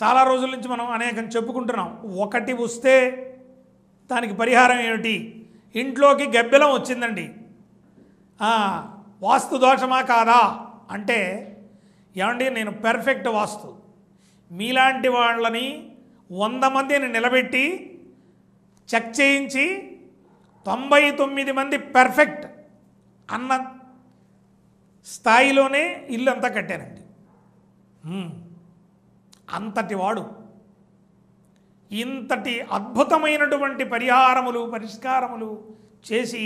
చాలా రోజుల నుంచి మనం అనేకం చెప్పుకుంటున్నాం ఒకటి వస్తే దానికి పరిహారం ఏమిటి ఇంట్లోకి గబ్బెలం వచ్చిందండి వాస్తు దోషమా కాదా అంటే ఏమండి నేను పెర్ఫెక్ట్ వాస్తు మీలాంటి వాళ్ళని వంద మందిని నిలబెట్టి చెక్ చేయించి తొంభై తొమ్మిది మంది పెర్ఫెక్ట్ అన్న స్థాయిలోనే ఇల్లు అంతా కట్టానండి అంతటి వాడు ఇంతటి అద్భుతమైనటువంటి పరిహారములు పరిష్కారములు చేసి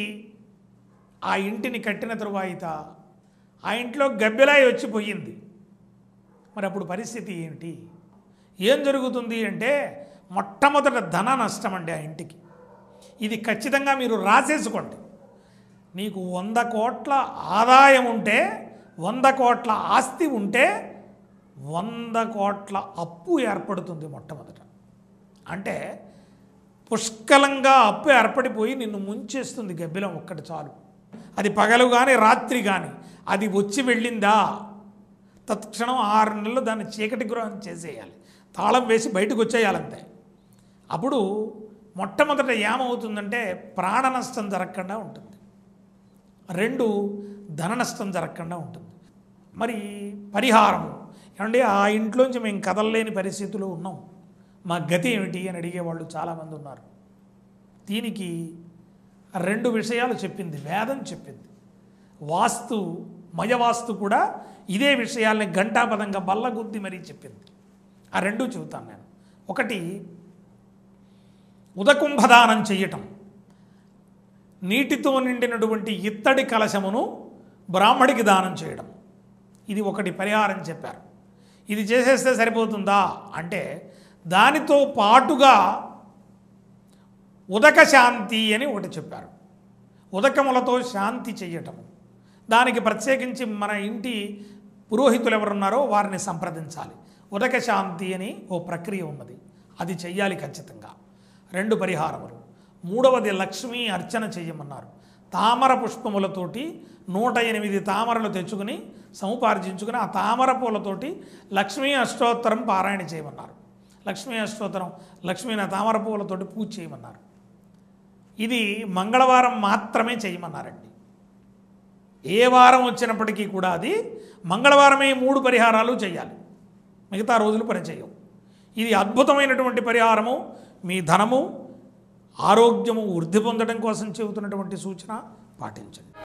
ఆ ఇంటిని కట్టిన తరువాత ఆ ఇంట్లో గబ్బెలా వచ్చిపోయింది మరి అప్పుడు పరిస్థితి ఏంటి ఏం జరుగుతుంది అంటే మొట్టమొదట ధన నష్టం అండి ఆ ఇంటికి ఇది ఖచ్చితంగా మీరు రాసేసుకోండి నీకు వంద కోట్ల ఆదాయం ఉంటే వంద కోట్ల ఆస్తి ఉంటే వంద కోట్ల అప్పు ఏర్పడుతుంది మొట్టమొదట అంటే పుష్కలంగా అప్పు ఏర్పడిపోయి నిన్ను ముంచేస్తుంది గబ్బిలం ఒక్కటి చాలు అది పగలు కానీ రాత్రి కానీ అది వచ్చి వెళ్ళిందా తత్క్షణం ఆరు నెలలు దాన్ని చీకటి గృహం చేసేయాలి తాళం వేసి బయటకు వచ్చేయాలంతే అప్పుడు మొట్టమొదట ఏమవుతుందంటే ప్రాణ నష్టం జరగకుండా ఉంటుంది రెండు ధన నష్టం జరగకుండా ఉంటుంది మరి పరిహారము ఏమండి ఆ ఇంట్లోంచి మేము కదలలేని పరిస్థితులు ఉన్నాం మా గతి ఏమిటి అని అడిగేవాళ్ళు చాలామంది ఉన్నారు దీనికి రెండు విషయాలు చెప్పింది వేదం చెప్పింది వాస్తు మయవాస్తు కూడా ఇదే విషయాల్ని ఘంటాపదంగా బల్లగుద్ది మరీ చెప్పింది ఆ రెండు చెబుతాను నేను ఒకటి ఉదకుంభదానం చేయటం నీటితో నిండినటువంటి ఇత్తడి కలశమును బ్రాహ్మడికి దానం చేయడం ఇది ఒకటి పరిహారం చెప్పారు ఇది చేసేస్తే సరిపోతుందా అంటే దానితో పాటుగా ఉదక శాంతి అని ఒకటి చెప్పారు ఉదకములతో శాంతి చెయ్యటం దానికి ప్రత్యేకించి మన ఇంటి పురోహితులు ఎవరున్నారో వారిని సంప్రదించాలి ఉదక శాంతి అని ఓ ప్రక్రియ ఉన్నది అది చెయ్యాలి ఖచ్చితంగా రెండు పరిహారములు మూడవది లక్ష్మీ అర్చన చేయమన్నారు తామర పుష్పములతోటి నూట ఎనిమిది తామరలు తెచ్చుకుని సముపార్జించుకుని ఆ తామర పూలతోటి లక్ష్మీ అష్టోత్తరం పారాయణ చేయమన్నారు లక్ష్మీ అష్టోత్తరం లక్ష్మీ నా తామర పూలతోటి పూజ చేయమన్నారు ఇది మంగళవారం మాత్రమే చేయమన్నారండి ఏ వారం వచ్చినప్పటికీ కూడా అది మంగళవారమే మూడు పరిహారాలు చేయాలి మిగతా రోజులు పనిచేయవు ఇది అద్భుతమైనటువంటి పరిహారము మీ ధనము ఆరోగ్యము వృద్ధి పొందడం కోసం చెబుతున్నటువంటి సూచన పాటించండి